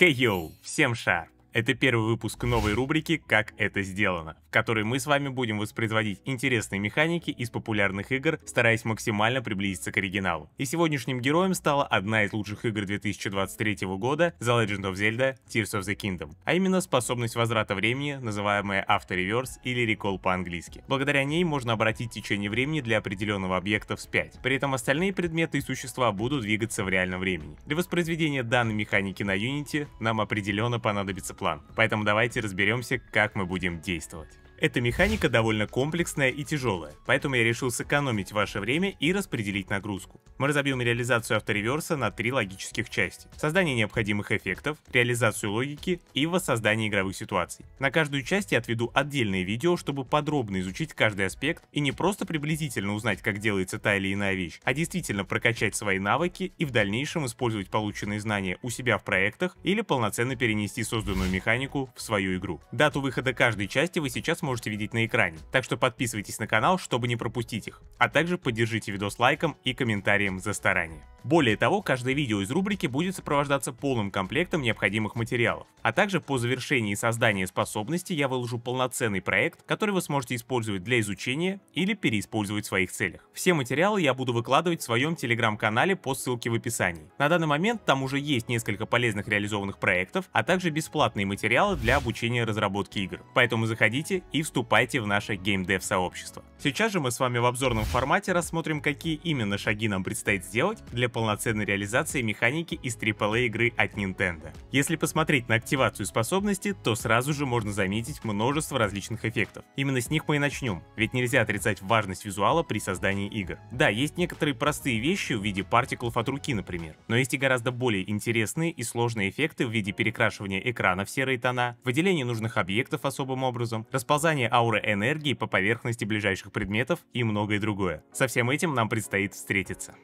Хей-йоу, всем шар! Это первый выпуск новой рубрики «Как это сделано», в которой мы с вами будем воспроизводить интересные механики из популярных игр, стараясь максимально приблизиться к оригиналу. И сегодняшним героем стала одна из лучших игр 2023 года The Legend of Zelda Tears of the Kingdom, а именно способность возврата времени, называемая Автореверс или Recall по-английски. Благодаря ней можно обратить течение времени для определенного объекта вспять. При этом остальные предметы и существа будут двигаться в реальном времени. Для воспроизведения данной механики на Unity нам определенно понадобится план. Поэтому давайте разберемся, как мы будем действовать. Эта механика довольно комплексная и тяжелая, поэтому я решил сэкономить ваше время и распределить нагрузку. Мы разобьем реализацию автореверса на три логических части. Создание необходимых эффектов, реализацию логики и воссоздание игровых ситуаций. На каждую часть я отведу отдельное видео, чтобы подробно изучить каждый аспект и не просто приблизительно узнать, как делается та или иная вещь, а действительно прокачать свои навыки и в дальнейшем использовать полученные знания у себя в проектах или полноценно перенести созданную механику в свою игру. Дату выхода каждой части вы сейчас можете можете видеть на экране, так что подписывайтесь на канал, чтобы не пропустить их, а также поддержите видос лайком и комментарием за старание. Более того, каждое видео из рубрики будет сопровождаться полным комплектом необходимых материалов. А также по завершении создания способности я выложу полноценный проект, который вы сможете использовать для изучения или переиспользовать в своих целях. Все материалы я буду выкладывать в своем телеграм-канале по ссылке в описании. На данный момент там уже есть несколько полезных реализованных проектов, а также бесплатные материалы для обучения разработки игр. Поэтому заходите и вступайте в наше геймдев сообщество. Сейчас же мы с вами в обзорном формате рассмотрим, какие именно шаги нам предстоит сделать для полноценной реализации механики из AAA игры от Nintendo. Если посмотреть на активацию способности, то сразу же можно заметить множество различных эффектов. Именно с них мы и начнем, ведь нельзя отрицать важность визуала при создании игр. Да, есть некоторые простые вещи в виде партиклов от руки, например, но есть и гораздо более интересные и сложные эффекты в виде перекрашивания экрана в серые тона, выделения нужных объектов особым образом, расползания ауры энергии по поверхности ближайших предметов и многое другое. Со всем этим нам предстоит встретиться.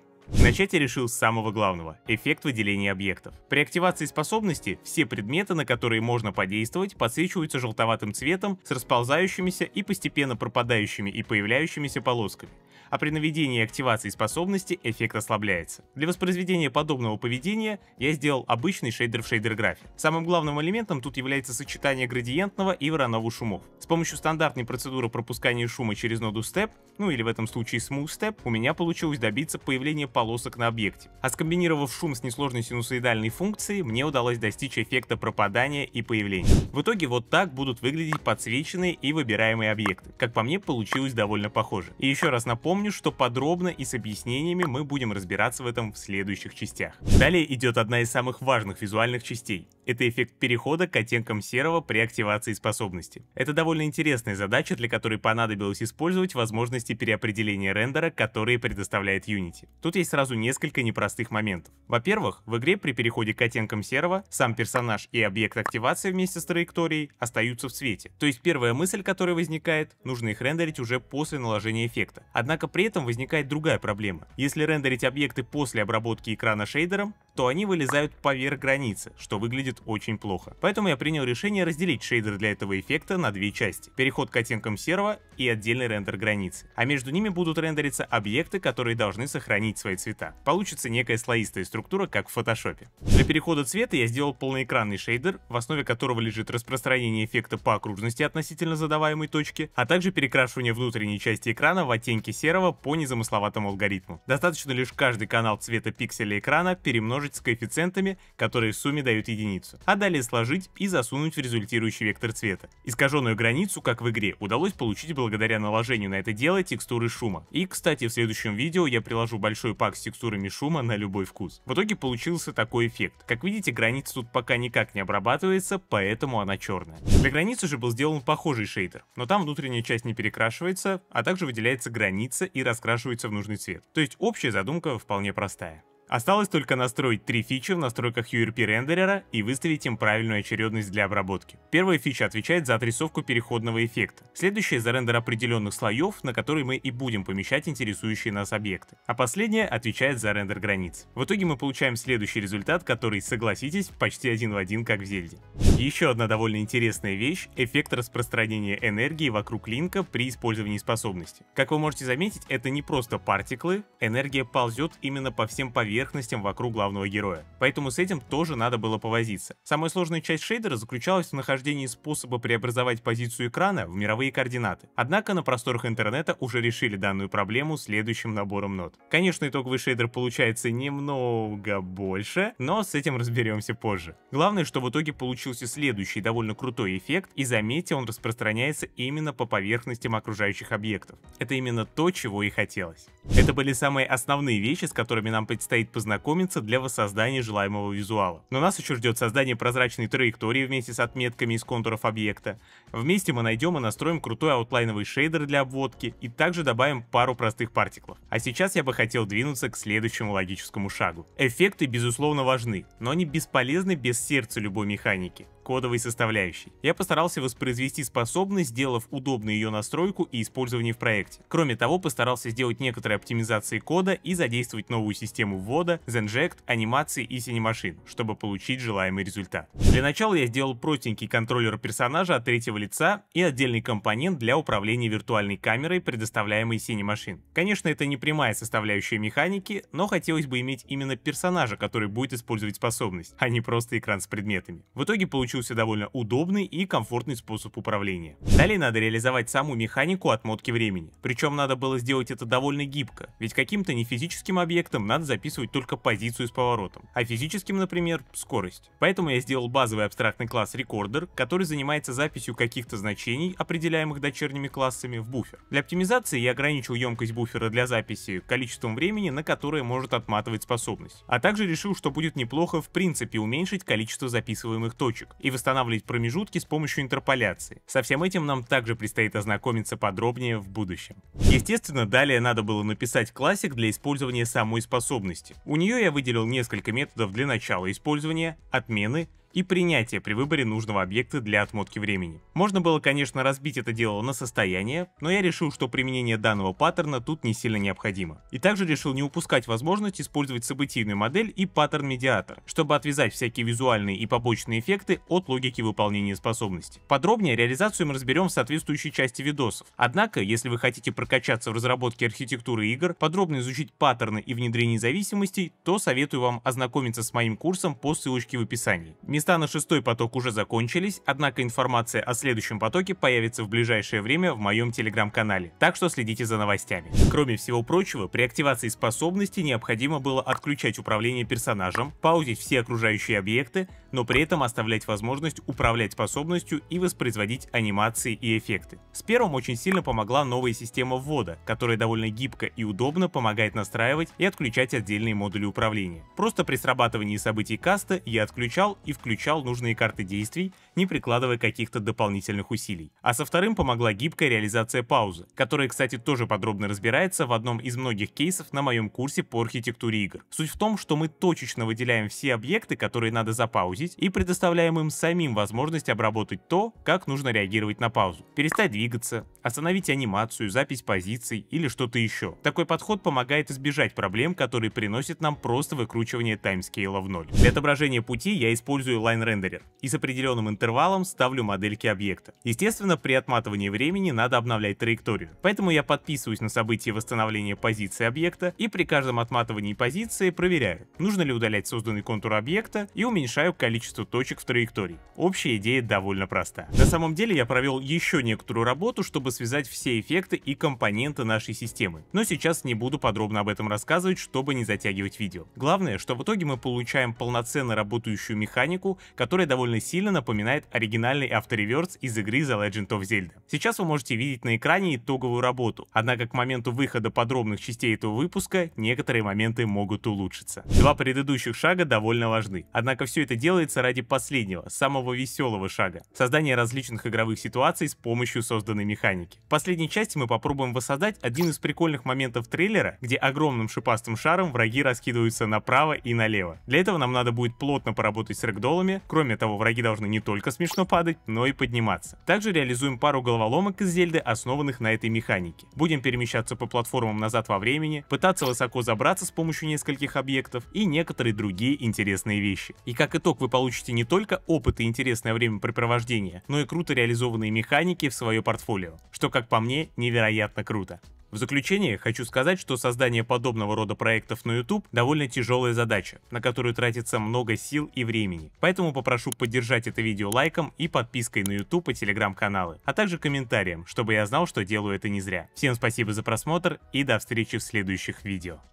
Начать я решил с самого главного – эффект выделения объектов. При активации способности все предметы, на которые можно подействовать, подсвечиваются желтоватым цветом с расползающимися и постепенно пропадающими и появляющимися полосками а при наведении и активации способности эффект ослабляется. Для воспроизведения подобного поведения я сделал обычный шейдер в шейдер графе. Самым главным элементом тут является сочетание градиентного и воронову шумов. С помощью стандартной процедуры пропускания шума через ноду Step, ну или в этом случае Smooth Step, у меня получилось добиться появления полосок на объекте. А скомбинировав шум с несложной синусоидальной функцией, мне удалось достичь эффекта пропадания и появления. В итоге вот так будут выглядеть подсвеченные и выбираемые объекты. Как по мне, получилось довольно похоже. И еще раз напомню, Напомню, что подробно и с объяснениями мы будем разбираться в этом в следующих частях. Далее идет одна из самых важных визуальных частей это эффект перехода к оттенкам серого при активации способности. Это довольно интересная задача, для которой понадобилось использовать возможности переопределения рендера, которые предоставляет Unity. Тут есть сразу несколько непростых моментов. Во-первых, в игре при переходе к оттенкам серого сам персонаж и объект активации вместе с траекторией остаются в цвете. То есть первая мысль, которая возникает, нужно их рендерить уже после наложения эффекта. Однако при этом возникает другая проблема. Если рендерить объекты после обработки экрана шейдером, то они вылезают поверх границы, что выглядит выглядит очень плохо. Поэтому я принял решение разделить шейдер для этого эффекта на две части. Переход к оттенкам серого и отдельный рендер границы. А между ними будут рендериться объекты, которые должны сохранить свои цвета. Получится некая слоистая структура, как в фотошопе. Для перехода цвета я сделал полноэкранный шейдер, в основе которого лежит распространение эффекта по окружности относительно задаваемой точки, а также перекрашивание внутренней части экрана в оттенки серого по незамысловатому алгоритму. Достаточно лишь каждый канал цвета пикселя экрана перемножить с коэффициентами, которые в сумме дают единицу границу, а далее сложить и засунуть в результирующий вектор цвета. Искаженную границу, как в игре, удалось получить благодаря наложению на это дело текстуры шума. И, кстати, в следующем видео я приложу большой пак с текстурами шума на любой вкус. В итоге получился такой эффект. Как видите, граница тут пока никак не обрабатывается, поэтому она черная. Для границы же был сделан похожий шейдер, но там внутренняя часть не перекрашивается, а также выделяется граница и раскрашивается в нужный цвет. То есть общая задумка вполне простая. Осталось только настроить три фичи в настройках URP рендерера и выставить им правильную очередность для обработки. Первая фича отвечает за отрисовку переходного эффекта, следующая за рендер определенных слоев, на которые мы и будем помещать интересующие нас объекты, а последняя отвечает за рендер границ. В итоге мы получаем следующий результат, который, согласитесь, почти один в один как в Зельде. Еще одна довольно интересная вещь — эффект распространения энергии вокруг линка при использовании способности. Как вы можете заметить, это не просто партиклы, энергия ползет именно по всем поверхностям вокруг главного героя. Поэтому с этим тоже надо было повозиться. Самая сложная часть шейдера заключалась в нахождении способа преобразовать позицию экрана в мировые координаты. Однако на просторах интернета уже решили данную проблему следующим набором нот. Конечно, итоговый шейдер получается немного больше, но с этим разберемся позже. Главное, что в итоге получился получите следующий довольно крутой эффект, и заметьте, он распространяется именно по поверхностям окружающих объектов. Это именно то, чего и хотелось. Это были самые основные вещи, с которыми нам предстоит познакомиться для воссоздания желаемого визуала. Но нас еще ждет создание прозрачной траектории вместе с отметками из контуров объекта. Вместе мы найдем и настроим крутой аутлайновый шейдер для обводки и также добавим пару простых партиклов. А сейчас я бы хотел двинуться к следующему логическому шагу. Эффекты безусловно важны, но они бесполезны без сердца любой механики кодовой составляющей. Я постарался воспроизвести способность, сделав удобную ее настройку и использование в проекте. Кроме того, постарался сделать некоторые оптимизации кода и задействовать новую систему ввода, Zenject, анимации и Cinemachine, чтобы получить желаемый результат. Для начала я сделал простенький контроллер персонажа от третьего лица и отдельный компонент для управления виртуальной камерой, предоставляемой Cinemachine. Конечно, это не прямая составляющая механики, но хотелось бы иметь именно персонажа, который будет использовать способность, а не просто экран с предметами. В итоге получилось получился довольно удобный и комфортный способ управления. Далее надо реализовать саму механику отмотки времени. Причем надо было сделать это довольно гибко, ведь каким-то не физическим объектом надо записывать только позицию с поворотом, а физическим, например, скорость. Поэтому я сделал базовый абстрактный класс Recorder, который занимается записью каких-то значений, определяемых дочерними классами, в буфер. Для оптимизации я ограничил емкость буфера для записи количеством времени, на которое может отматывать способность. А также решил, что будет неплохо в принципе уменьшить количество записываемых точек и восстанавливать промежутки с помощью интерполяции. Со всем этим нам также предстоит ознакомиться подробнее в будущем. Естественно, далее надо было написать классик для использования самой способности. У нее я выделил несколько методов для начала использования, отмены, и принятия при выборе нужного объекта для отмотки времени. Можно было, конечно, разбить это дело на состояние, но я решил, что применение данного паттерна тут не сильно необходимо. И также решил не упускать возможность использовать событийную модель и паттерн-медиатор, чтобы отвязать всякие визуальные и побочные эффекты от логики выполнения способности. Подробнее реализацию мы разберем в соответствующей части видосов. Однако, если вы хотите прокачаться в разработке архитектуры игр, подробно изучить паттерны и внедрение зависимостей, то советую вам ознакомиться с моим курсом по ссылочке в описании. Места на шестой поток уже закончились, однако информация о следующем потоке появится в ближайшее время в моем телеграм-канале, так что следите за новостями. Кроме всего прочего, при активации способности необходимо было отключать управление персонажем, паузить все окружающие объекты, но при этом оставлять возможность управлять способностью и воспроизводить анимации и эффекты. С первым очень сильно помогла новая система ввода, которая довольно гибко и удобно помогает настраивать и отключать отдельные модули управления. Просто при срабатывании событий каста я отключал и включал нужные карты действий, не прикладывая каких-то дополнительных усилий. А со вторым помогла гибкая реализация паузы, которая, кстати, тоже подробно разбирается в одном из многих кейсов на моем курсе по архитектуре игр. Суть в том, что мы точечно выделяем все объекты, которые надо запаузить, видеть и предоставляем им самим возможность обработать то, как нужно реагировать на паузу. Перестать двигаться, остановить анимацию, запись позиций или что-то еще. Такой подход помогает избежать проблем, которые приносят нам просто выкручивание таймскейла в ноль. Для отображения пути я использую Line Renderer и с определенным интервалом ставлю модельки объекта. Естественно, при отматывании времени надо обновлять траекторию, поэтому я подписываюсь на события восстановления позиции объекта и при каждом отматывании позиции проверяю, нужно ли удалять созданный контур объекта и уменьшаю количество количество точек в траектории. Общая идея довольно проста. На самом деле я провел еще некоторую работу, чтобы связать все эффекты и компоненты нашей системы, но сейчас не буду подробно об этом рассказывать, чтобы не затягивать видео. Главное, что в итоге мы получаем полноценно работающую механику, которая довольно сильно напоминает оригинальный автореверс из игры The Legend of Zelda. Сейчас вы можете видеть на экране итоговую работу, однако к моменту выхода подробных частей этого выпуска некоторые моменты могут улучшиться. Два предыдущих шага довольно важны, однако все это дело делается ради последнего, самого веселого шага — создания различных игровых ситуаций с помощью созданной механики. В последней части мы попробуем воссоздать один из прикольных моментов трейлера, где огромным шипастым шаром враги раскидываются направо и налево. Для этого нам надо будет плотно поработать с рэгдолами, кроме того, враги должны не только смешно падать, но и подниматься. Также реализуем пару головоломок из Зельды, основанных на этой механике. Будем перемещаться по платформам назад во времени, пытаться высоко забраться с помощью нескольких объектов и некоторые другие интересные вещи. И как итог вы получите не только опыт и интересное времяпрепровождение, но и круто реализованные механики в свое портфолио, что, как по мне, невероятно круто. В заключение хочу сказать, что создание подобного рода проектов на YouTube довольно тяжелая задача, на которую тратится много сил и времени. Поэтому попрошу поддержать это видео лайком и подпиской на YouTube и Telegram каналы, а также комментарием, чтобы я знал, что делаю это не зря. Всем спасибо за просмотр и до встречи в следующих видео.